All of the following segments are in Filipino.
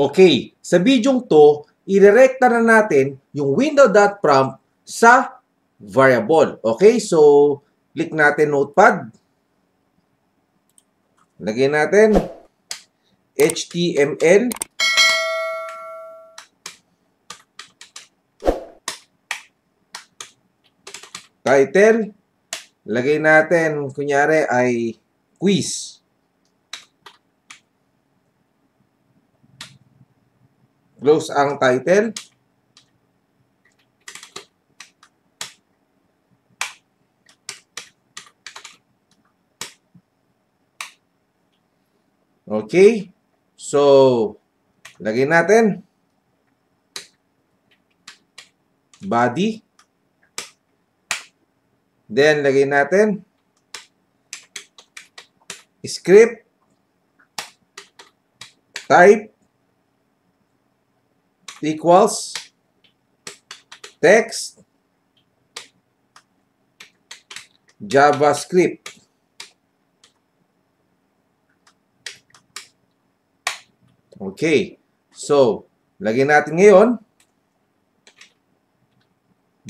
Okay, sa bidyong to, irerekta na natin yung window.prompt sa variable. Okay, so click natin notepad. Lagyan natin HTML. Title. Lagay natin, kunyari, ay quiz. Close ang title. Okay. So, lagay natin. Body. Then, lagay natin. Script. Type equals text JavaScript. Okay. So, lagyan natin ngayon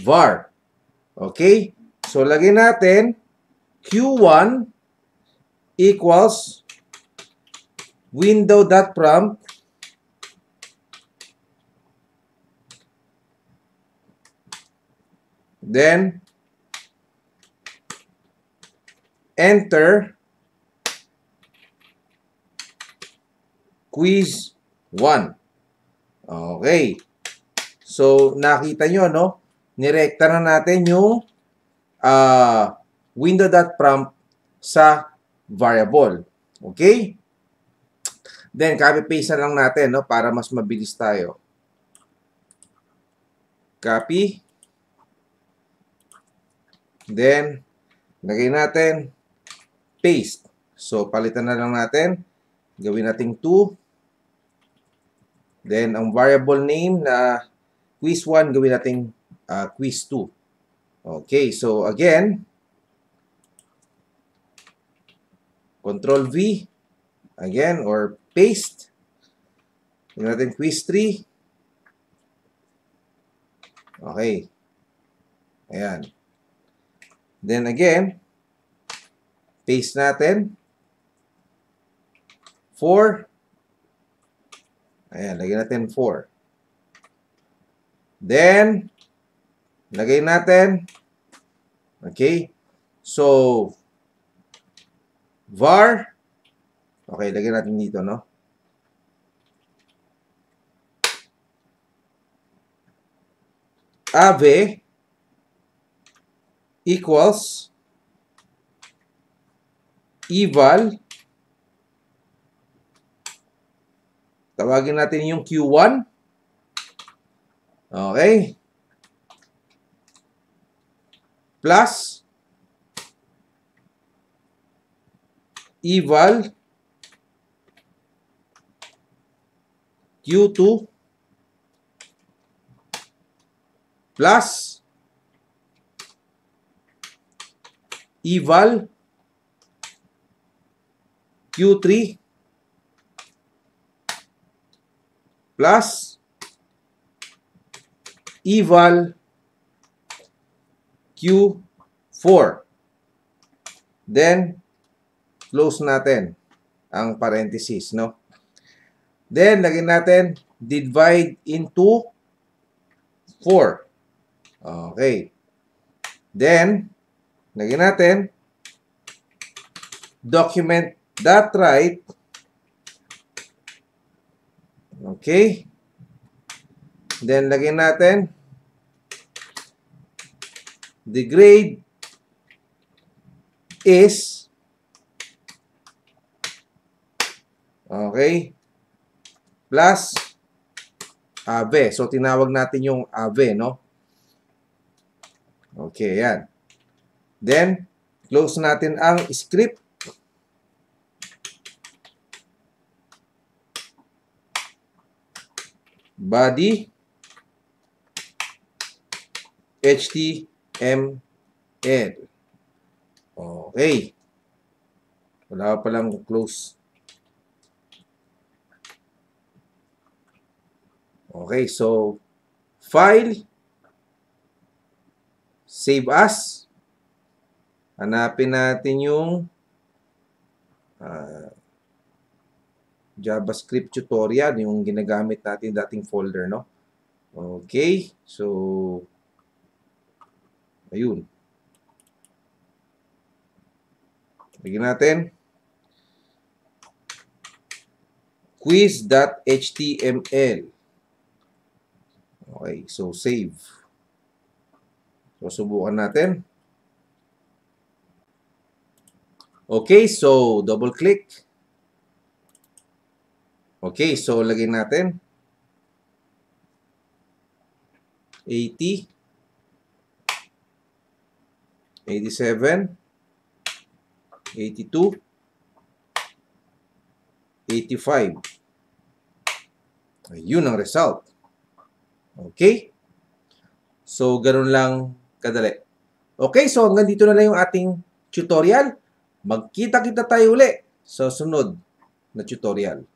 var. Okay? So, lagyan natin q1 equals window.prompt Then, enter quiz 1. Okay. So, nakita nyo, no? Nirekta na natin yung uh, window.prompt sa variable. Okay? Then, copy-paste na lang natin, no? Para mas mabilis tayo. Copy. Then, lagay natin, paste. So, palitan na lang natin. Gawin nating 2. Then, ang variable name na quiz 1, gawin nating uh, quiz 2. Okay, so again, Control V, again, or paste. Gawin natin quiz 3. Okay. Ayan. Then again, paste natin. 4. Ayan, lagyan natin 4. Then, lagay natin. Okay. So, var. Okay, lagyan natin dito, no? Ave equals eval tawagin natin yung Q1 okay plus eval Q2 plus eval Q3 plus eval Q4. Then, close natin ang parenthesis, no? Then, lagyan natin divide into 4. Okay. Then, Lagyan natin. Document that right. Okay. Then, lagyan natin. The grade is okay plus ave. So, tinawag natin yung ave, no? Okay, yan. Then, close natin ang script. Body HTML. Okay. Wala pa lang close. Okay, so file save as Hanapin natin yung uh, JavaScript tutorial, yung ginagamit natin dating folder, no? Okay, so, ayun. Bigyan natin. quiz.html Okay, so save. So, subukan natin. Okay, so double click. Okay, so lagay natin 80 87 82 85 Ayun ang result. Okay? So, ganun lang kadali. Okay, so hanggang dito na lang yung ating tutorial. Magkita-kita tayo uli sa sunod na tutorial.